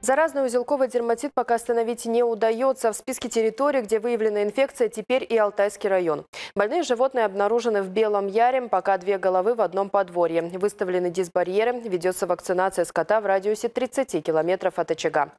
Заразный узелковый дерматит пока остановить не удается. В списке территорий, где выявлена инфекция, теперь и Алтайский район. Больные животные обнаружены в Белом Яре, пока две головы в одном подворье. Выставлены дисбарьеры, ведется вакцинация скота в радиусе 30 километров от очага.